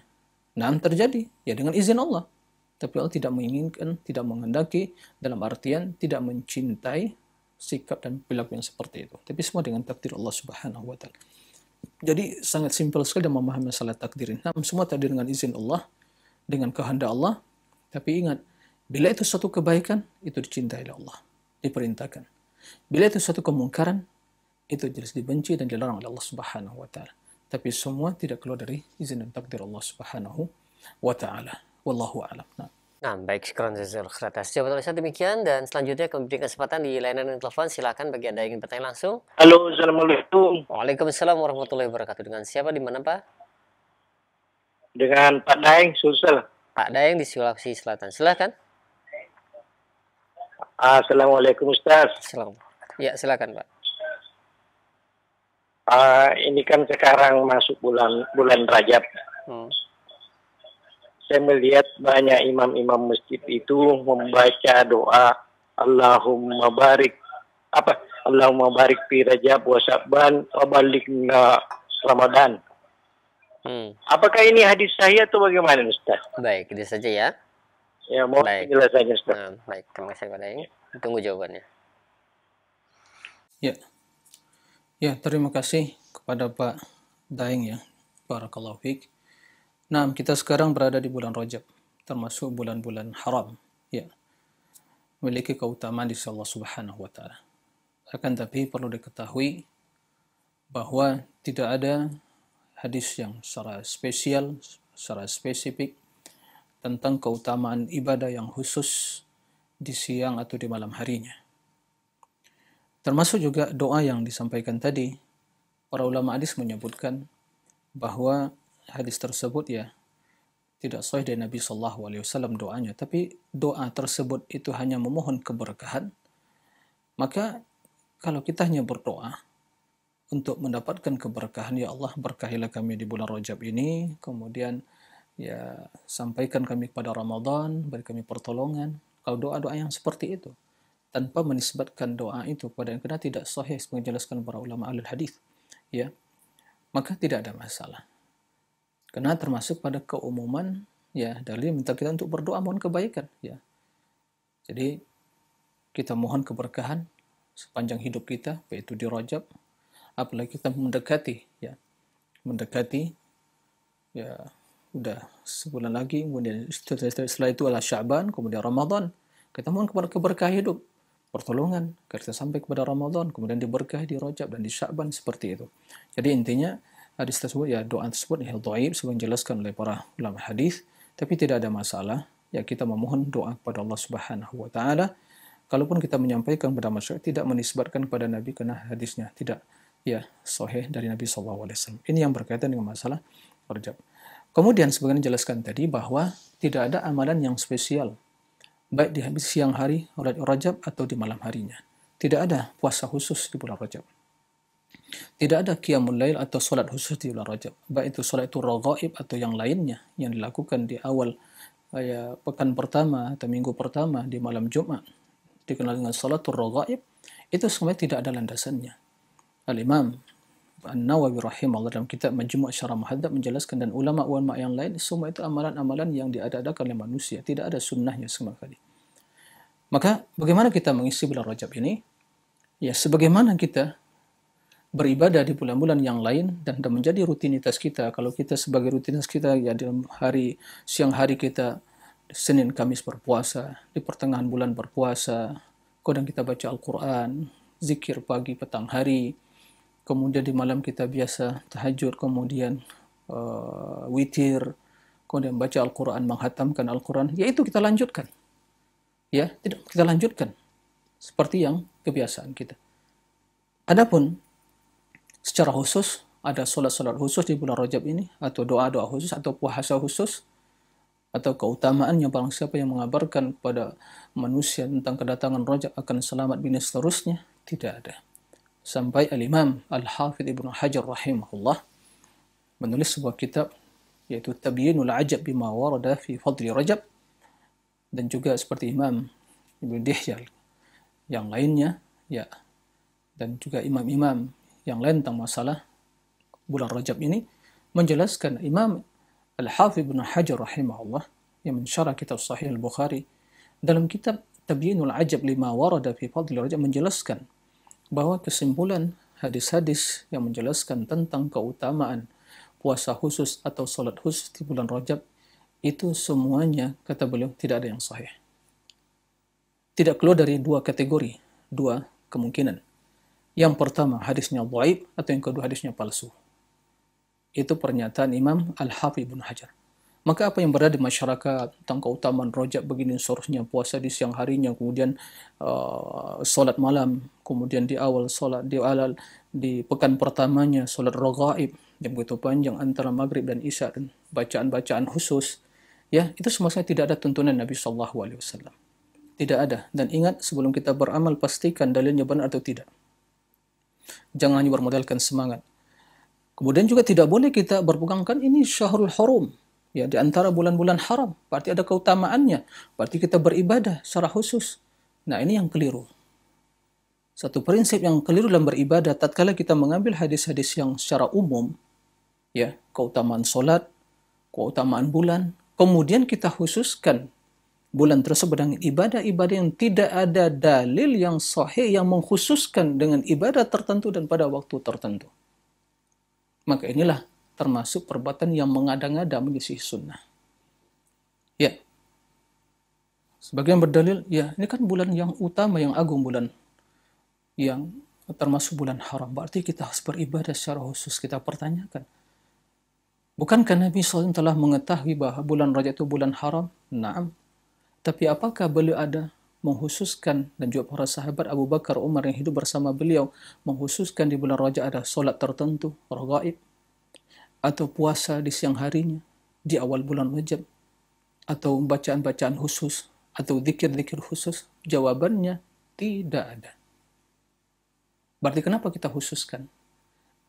Nah, terjadi ya dengan izin Allah. Tapi Allah tidak menginginkan, tidak menghendaki dalam artian tidak mencintai sikap dan perilaku yang seperti itu. Tapi semua dengan takdir Allah Subhanahu wa taala. Jadi sangat simpel sekali dan memahami masalah takdir. Nah, semua takdir dengan izin Allah, dengan kehendak Allah. Tapi ingat, bila itu suatu kebaikan, itu dicintai oleh Allah, diperintahkan. Bila itu suatu kemungkaran, itu jelas dibenci dan dilarang oleh Allah Subhanahu wa taala tapi semua tidak keluar dari izin dan takdir Allah Subhanahu wa taala. Wallahu a'lam. Nah. Nah, baik, sekron jazil khair atas jawaban nah, demikian dan selanjutnya kami beri kesempatan di layanan dan telepon silakan bagi Anda yang ingin bertanya langsung. Halo, Assalamualaikum. Waalaikumsalam warahmatullahi wabarakatuh. Dengan siapa di mana, Pak? Dengan Pak Daeng Sulsel. Pak Daeng di Sulawesi Selatan. Silakan. Assalamualaikum Ustaz. Assalamualaikum. Ya, silakan, Pak uh, ini kan sekarang masuk bulan bulan Rajab. Hmm. Saya melihat banyak imam-imam masjid itu membaca doa Allahumma barik apa Allahumma barik fi Rajab wa Sya'ban wa balikna Ramadan. Hmm. Apakah ini hadis sahih atau bagaimana Ustaz? Baik, itu saja ya. Ya, mohon baik. penjelasannya Ustaz. Hmm, baik, terima kasih kepada ini. Tunggu jawabannya. Ya. Ya, terima kasih kepada Pak Daeng ya. para fiik. Nah, kita sekarang berada di bulan Rajab, termasuk bulan-bulan haram, ya. Memiliki keutamaan di Allah Subhanahu wa taala. Akan tapi perlu diketahui bahwa tidak ada hadis yang secara spesial, secara spesifik tentang keutamaan ibadah yang khusus di siang atau di malam harinya Termasuk juga doa yang disampaikan tadi. Para ulama hadis menyebutkan bahwa hadis tersebut ya tidak sesuai dari Nabi Shallallahu Alaihi Wasallam doanya, tapi doa tersebut itu hanya memohon keberkahan. Maka kalau kita hanya berdoa untuk mendapatkan keberkahan, ya Allah berkahilah kami di bulan Rajab ini, kemudian ya sampaikan kami kepada Ramadan, beri kami pertolongan. Kalau doa-doa yang seperti itu, tanpa menisbatkan doa itu kepada yang kena tidak sahih menjelaskan para ulama ahli hadis ya maka tidak ada masalah karena termasuk pada keumuman ya dari minta kita untuk berdoa mohon kebaikan ya jadi kita mohon keberkahan sepanjang hidup kita yaitu di rojab apalagi kita mendekati ya mendekati ya udah sebulan lagi kemudian setelah itu adalah Syaban kemudian Ramadan kita mohon kepada keberkahan hidup pertolongan, kita sampai kepada Ramadan, kemudian diberkahi di Rajab dan di Syaban seperti itu. Jadi intinya hadis tersebut ya doa tersebut yang dhaif sebagaimana dijelaskan oleh para ulama hadis, tapi tidak ada masalah ya kita memohon doa kepada Allah Subhanahu wa taala. Kalaupun kita menyampaikan kepada masyarakat tidak menisbatkan kepada Nabi karena hadisnya tidak ya sahih dari Nabi SAW. Ini yang berkaitan dengan masalah Rajab. Kemudian sebagaimana dijelaskan tadi bahwa tidak ada amalan yang spesial baik di siang hari oleh Rajab atau di malam harinya. Tidak ada puasa khusus di bulan Rajab. Tidak ada qiyamul lail atau sholat khusus di bulan Rajab. Baik itu sholat itu raghaib atau yang lainnya yang dilakukan di awal ya, pekan pertama atau minggu pertama di malam Jumat dikenal dengan sholatul raghaib itu semuanya tidak ada landasannya. Al-Imam An-Nawawi rahimahullah dalam kitab Majmu' Syarah Muhadzab menjelaskan dan ulama-ulama yang lain semua itu amalan-amalan yang diadakan oleh manusia, tidak ada sunnahnya sama sekali. Maka bagaimana kita mengisi bulan Rajab ini? Ya, sebagaimana kita beribadah di bulan-bulan yang lain dan menjadi rutinitas kita. Kalau kita sebagai rutinitas kita ya dalam hari siang hari kita Senin Kamis berpuasa, di pertengahan bulan berpuasa, kadang kita baca Al-Qur'an, zikir pagi petang hari, kemudian di malam kita biasa tahajud, kemudian uh, witir, kemudian baca Al-Quran, menghatamkan Al-Quran, ya itu kita lanjutkan. Ya, tidak kita lanjutkan. Seperti yang kebiasaan kita. Adapun secara khusus, ada solat-solat khusus di bulan Rajab ini, atau doa-doa khusus, atau puasa khusus, atau keutamaannya barang siapa yang mengabarkan kepada manusia tentang kedatangan Rajab akan selamat bina seterusnya, tidak ada sampai al-Imam Al-Hafidh Ibnu Hajar rahimahullah menulis sebuah kitab yaitu Tabyinul Ajab bima warada fi fadli Rajab dan juga seperti Imam Ibnu Dihyal yang lainnya ya dan juga imam-imam yang lain tentang masalah bulan Rajab ini menjelaskan Imam Al-Hafidh Ibnu Hajar rahimahullah yang mensyarah kitab Sahih Al-Bukhari dalam kitab Tabyinul Ajab lima warada fi fadli Rajab menjelaskan bahwa kesimpulan hadis-hadis yang menjelaskan tentang keutamaan puasa khusus atau sholat khusus di bulan Rajab itu semuanya kata beliau tidak ada yang sahih. Tidak keluar dari dua kategori, dua kemungkinan. Yang pertama hadisnya waib, atau yang kedua hadisnya palsu. Itu pernyataan Imam al hafi Ibn Hajar. Maka apa yang berada di masyarakat tentang keutamaan rojak begini seharusnya puasa di siang harinya, kemudian uh, solat malam, kemudian di awal solat di awal di pekan pertamanya solat rogaib yang begitu panjang antara maghrib dan isya dan bacaan-bacaan khusus, ya itu semasa tidak ada tuntunan Nabi saw. Tidak ada. Dan ingat sebelum kita beramal pastikan dalilnya benar atau tidak. Jangan hanya bermodalkan semangat. Kemudian juga tidak boleh kita berpegangkan ini syahrul haram. ya di antara bulan-bulan haram berarti ada keutamaannya berarti kita beribadah secara khusus nah ini yang keliru satu prinsip yang keliru dalam beribadah tatkala kita mengambil hadis-hadis yang secara umum ya keutamaan solat keutamaan bulan kemudian kita khususkan bulan tersebut dengan ibadah-ibadah yang tidak ada dalil yang sahih yang mengkhususkan dengan ibadah tertentu dan pada waktu tertentu maka inilah termasuk perbuatan yang mengada-ngada menyisih sunnah. Ya. Sebagian berdalil, ya ini kan bulan yang utama, yang agung, bulan yang termasuk bulan haram. Berarti kita harus beribadah secara khusus. Kita pertanyakan. Bukankah Nabi SAW telah mengetahui bahwa bulan Rajab itu bulan haram? Naam. Tapi apakah beliau ada menghususkan dan juga para sahabat Abu Bakar Umar yang hidup bersama beliau menghususkan di bulan Rajab ada solat tertentu, rogaib, atau puasa di siang harinya di awal bulan Rajab atau bacaan-bacaan khusus atau zikir-zikir khusus? Jawabannya tidak ada. Berarti kenapa kita khususkan?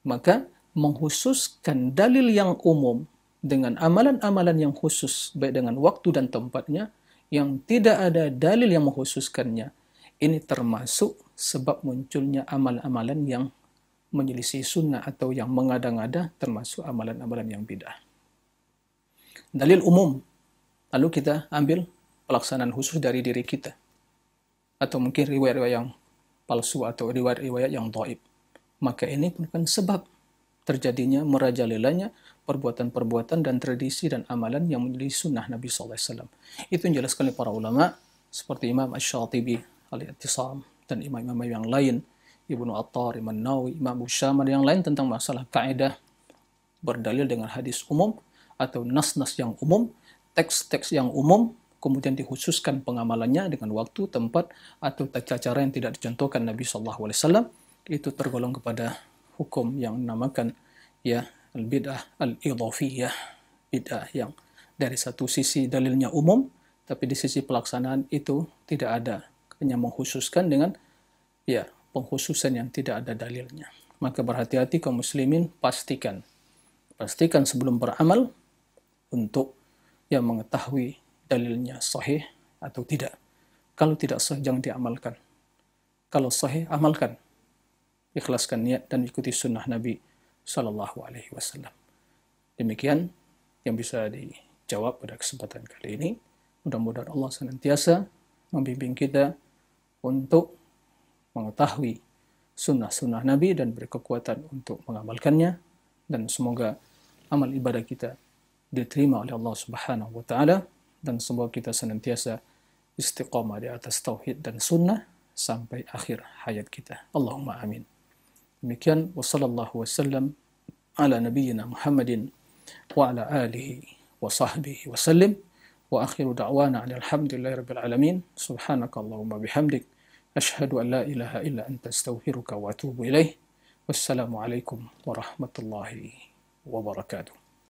Maka menghususkan dalil yang umum dengan amalan-amalan yang khusus baik dengan waktu dan tempatnya yang tidak ada dalil yang menghususkannya. Ini termasuk sebab munculnya amal-amalan yang menyelisih sunnah atau yang mengada-ngada termasuk amalan-amalan yang bid'ah. Dalil umum, lalu kita ambil pelaksanaan khusus dari diri kita. Atau mungkin riwayat-riwayat yang palsu atau riwayat-riwayat yang doib. Maka ini bukan sebab terjadinya merajalelanya perbuatan-perbuatan dan tradisi dan amalan yang menjadi sunnah Nabi SAW. Itu yang jelaskan oleh para ulama seperti Imam Ash-Shatibi, al Tisam dan imam-imam yang lain Ibnu Attar, Imam Nawawi, Imam Syama, dan yang lain tentang masalah kaidah berdalil dengan hadis umum atau nas-nas yang umum, teks-teks yang umum, kemudian dikhususkan pengamalannya dengan waktu, tempat, atau tata cara yang tidak dicontohkan Nabi Shallallahu Alaihi Wasallam itu tergolong kepada hukum yang dinamakan ya al-bid'ah al-idhafiyah, bid'ah yang dari satu sisi dalilnya umum, tapi di sisi pelaksanaan itu tidak ada hanya mengkhususkan dengan ya penghususan yang tidak ada dalilnya. Maka berhati-hati kaum muslimin pastikan. Pastikan sebelum beramal untuk yang mengetahui dalilnya sahih atau tidak. Kalau tidak sahih, jangan diamalkan. Kalau sahih, amalkan. Ikhlaskan niat dan ikuti sunnah Nabi Sallallahu Alaihi Wasallam. Demikian yang bisa dijawab pada kesempatan kali ini. Mudah-mudahan Allah senantiasa membimbing kita untuk mengetahui sunnah-sunnah Nabi dan berkekuatan untuk mengamalkannya dan semoga amal ibadah kita diterima oleh Allah Subhanahu wa taala dan semoga kita senantiasa istiqamah di atas tauhid dan sunnah sampai akhir hayat kita. Allahumma amin. Demikian wasallallahu wasallam ala nabiyyina Muhammadin wa ala alihi wa sahbihi wasallim wa akhiru da'wana alhamdulillahi rabbil alamin subhanakallahumma bihamdik أشهد أن لا إله إلا أنت أستغفرك وأتوب إليه والسلام عليكم ورحمة الله وبركاته